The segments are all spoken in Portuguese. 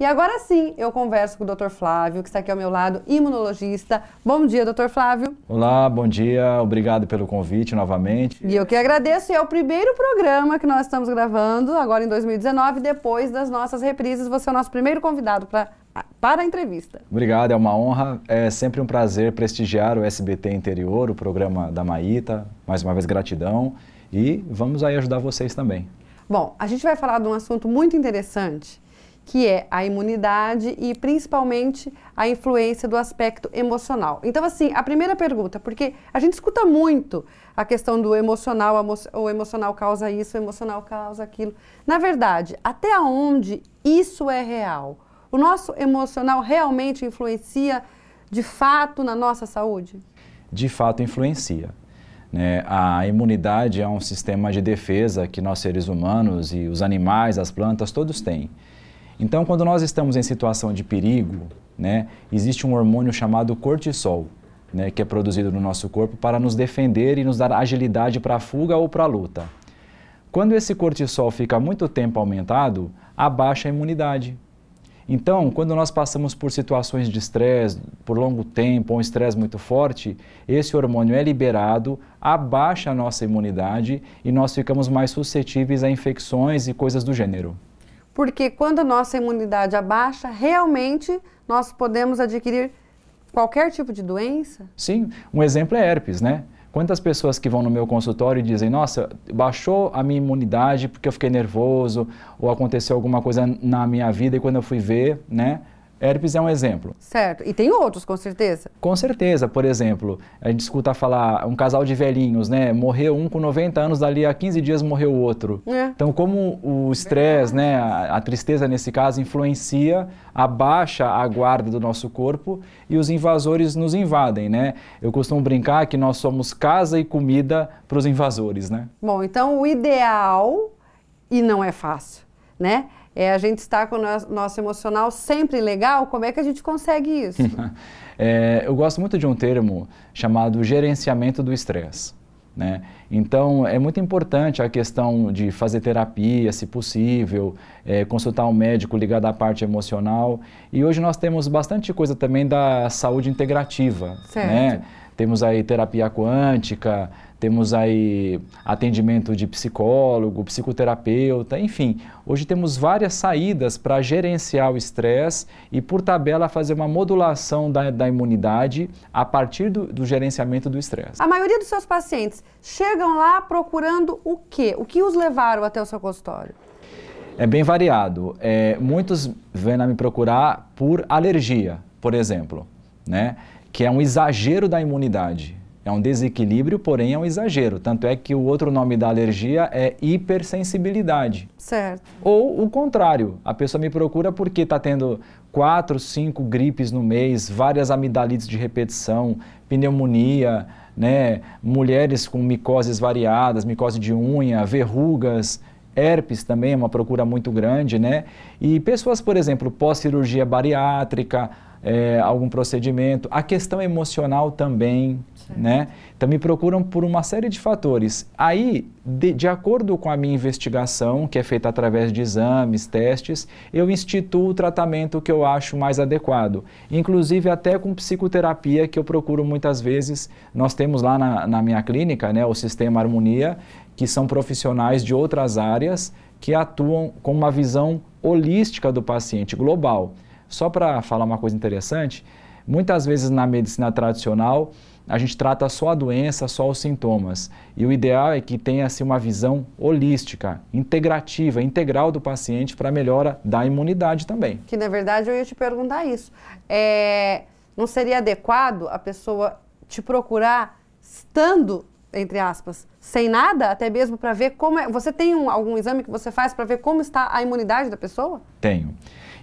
E agora sim, eu converso com o Dr. Flávio, que está aqui ao meu lado, imunologista. Bom dia, Dr. Flávio. Olá, bom dia. Obrigado pelo convite novamente. E eu que agradeço. E é o primeiro programa que nós estamos gravando agora em 2019, depois das nossas reprises. Você é o nosso primeiro convidado para para a entrevista. Obrigado, é uma honra. É sempre um prazer prestigiar o SBT Interior, o programa da Maíta. Mais uma vez, gratidão. E vamos aí ajudar vocês também. Bom, a gente vai falar de um assunto muito interessante que é a imunidade e principalmente a influência do aspecto emocional. Então, assim, a primeira pergunta, porque a gente escuta muito a questão do emocional, o emocional causa isso, o emocional causa aquilo. Na verdade, até onde isso é real? O nosso emocional realmente influencia de fato na nossa saúde? De fato, influencia. Né? A imunidade é um sistema de defesa que nós seres humanos e os animais, as plantas, todos têm. Então, quando nós estamos em situação de perigo, né, existe um hormônio chamado cortisol, né, que é produzido no nosso corpo para nos defender e nos dar agilidade para a fuga ou para a luta. Quando esse cortisol fica muito tempo aumentado, abaixa a imunidade. Então, quando nós passamos por situações de estresse por longo tempo, ou um estresse muito forte, esse hormônio é liberado, abaixa a nossa imunidade e nós ficamos mais suscetíveis a infecções e coisas do gênero porque quando nossa imunidade abaixa, realmente nós podemos adquirir qualquer tipo de doença? Sim, um exemplo é herpes, né? Quantas pessoas que vão no meu consultório e dizem, nossa, baixou a minha imunidade porque eu fiquei nervoso ou aconteceu alguma coisa na minha vida e quando eu fui ver, né? Herpes é um exemplo. Certo. E tem outros, com certeza. Com certeza. Por exemplo, a gente escuta falar um casal de velhinhos, né? Morreu um com 90 anos, dali a 15 dias morreu o outro. É. Então, como o estresse, né, a, a, tristeza nesse caso, influencia, abaixa a guarda do nosso corpo e os invasores nos invadem, né? Eu costumo brincar que nós somos casa e comida para os invasores, né? Bom, então o ideal, e não é fácil, né? é, a gente está com o nosso, nosso emocional sempre legal, como é que a gente consegue isso? é, eu gosto muito de um termo chamado gerenciamento do estresse. Né? Então, é muito importante a questão de fazer terapia, se possível, é, consultar um médico ligado à parte emocional. E hoje nós temos bastante coisa também da saúde integrativa. Né? Certo. Né? Temos aí terapia quântica, temos aí atendimento de psicólogo, psicoterapeuta, enfim. Hoje temos várias saídas para gerenciar o estresse e, por tabela, fazer uma modulação da, da imunidade a partir do, do gerenciamento do estresse. A maioria dos seus pacientes chegam lá procurando o quê? O que os levaram até o seu consultório? É bem variado. É, muitos vêm a me procurar por alergia, por exemplo, né? que é um exagero da imunidade. É um desequilíbrio, porém é um exagero. Tanto é que o outro nome da alergia é hipersensibilidade. Certo. Ou o contrário, a pessoa me procura porque está tendo quatro, cinco gripes no mês, várias amidalites de repetição, pneumonia, né? mulheres com micoses variadas, micose de unha, verrugas, herpes também é uma procura muito grande, né? E pessoas, por exemplo, pós-cirurgia bariátrica, é, algum procedimento, a questão emocional também, certo. né? Então me procuram por uma série de fatores. Aí, de, de acordo com a minha investigação, que é feita através de exames, testes, eu instituo o tratamento que eu acho mais adequado. Inclusive até com psicoterapia, que eu procuro muitas vezes. Nós temos lá na, na minha clínica, né, o Sistema Harmonia, que são profissionais de outras áreas que atuam com uma visão holística do paciente, global. Só para falar uma coisa interessante, muitas vezes na medicina tradicional a gente trata só a doença, só os sintomas. E o ideal é que tenha se assim, uma visão holística, integrativa, integral do paciente para melhora da imunidade também. Que na verdade eu ia te perguntar isso. É, não seria adequado a pessoa te procurar estando entre aspas, sem nada, até mesmo para ver como é. Você tem um, algum exame que você faz para ver como está a imunidade da pessoa? Tenho.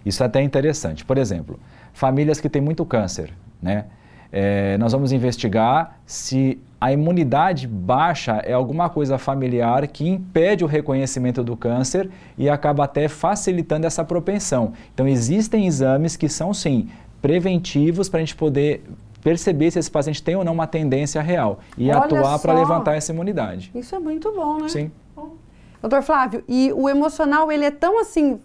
Isso é até interessante. Por exemplo, famílias que têm muito câncer, né? É, nós vamos investigar se a imunidade baixa é alguma coisa familiar que impede o reconhecimento do câncer e acaba até facilitando essa propensão. Então, existem exames que são, sim, preventivos para a gente poder perceber se esse paciente tem ou não uma tendência real e Olha atuar para levantar essa imunidade. Isso é muito bom, né? Sim. Doutor Flávio, e o emocional ele é tão assim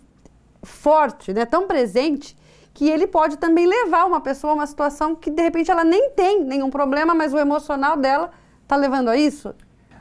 forte, né, tão presente, que ele pode também levar uma pessoa a uma situação que de repente ela nem tem nenhum problema, mas o emocional dela está levando a isso?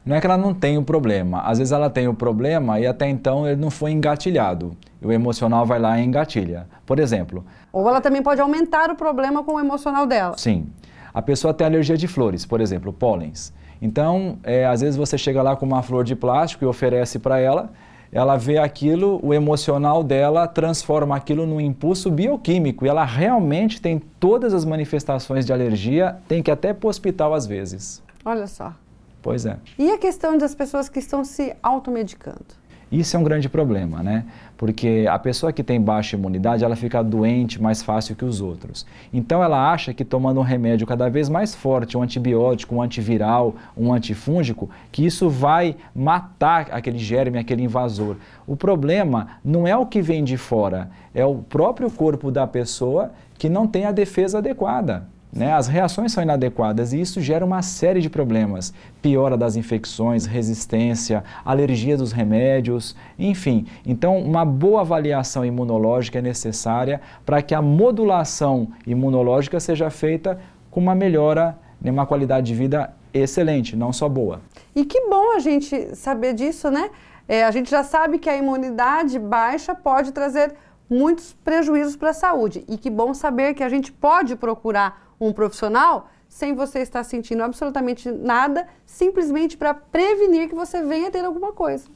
Não é que ela não tem o problema, às vezes ela tem o problema e até então ele não foi engatilhado. E o emocional vai lá e engatilha. Por exemplo. Ou ela também pode aumentar o problema com o emocional dela. Sim. A pessoa tem alergia de flores, por exemplo, pólens. Então, é, às vezes você chega lá com uma flor de plástico e oferece para ela, ela vê aquilo, o emocional dela transforma aquilo num impulso bioquímico e ela realmente tem todas as manifestações de alergia, tem que até para o hospital às vezes. Olha só. Pois é. E a questão das pessoas que estão se automedicando? Isso é um grande problema, né? Porque a pessoa que tem baixa imunidade, ela fica doente mais fácil que os outros. Então ela acha que tomando um remédio cada vez mais forte, um antibiótico, um antiviral, um antifúngico, que isso vai matar aquele germe, aquele invasor. O problema não é o que vem de fora, é o próprio corpo da pessoa que não tem a defesa adequada. Né? As reações são inadequadas e isso gera uma série de problemas. Piora das infecções, resistência, alergia dos remédios, enfim. Então, uma boa avaliação imunológica é necessária para que a modulação imunológica seja feita com uma melhora, né? uma qualidade de vida excelente, não só boa. E que bom a gente saber disso, né? É, a gente já sabe que a imunidade baixa pode trazer muitos prejuízos para a saúde. E que bom saber que a gente pode procurar um profissional sem você estar sentindo absolutamente nada, simplesmente para prevenir que você venha ter alguma coisa.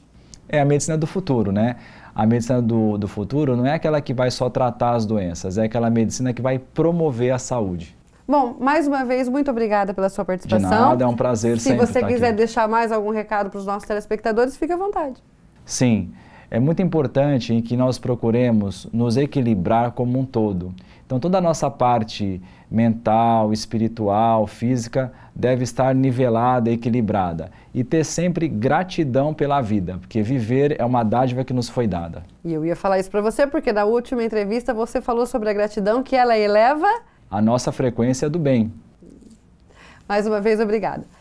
É a medicina do futuro, né? A medicina do, do futuro não é aquela que vai só tratar as doenças, é aquela medicina que vai promover a saúde. Bom, mais uma vez, muito obrigada pela sua participação. De nada, é um prazer Se sempre você quiser deixar mais algum recado para os nossos telespectadores, fique à vontade. Sim é muito importante que nós procuremos nos equilibrar como um todo. Então, toda a nossa parte mental, espiritual, física deve estar nivelada, equilibrada e ter sempre gratidão pela vida, porque viver é uma dádiva que nos foi dada. E eu ia falar isso para você porque na última entrevista você falou sobre a gratidão que ela eleva a nossa frequência do bem. Mais uma vez, obrigada.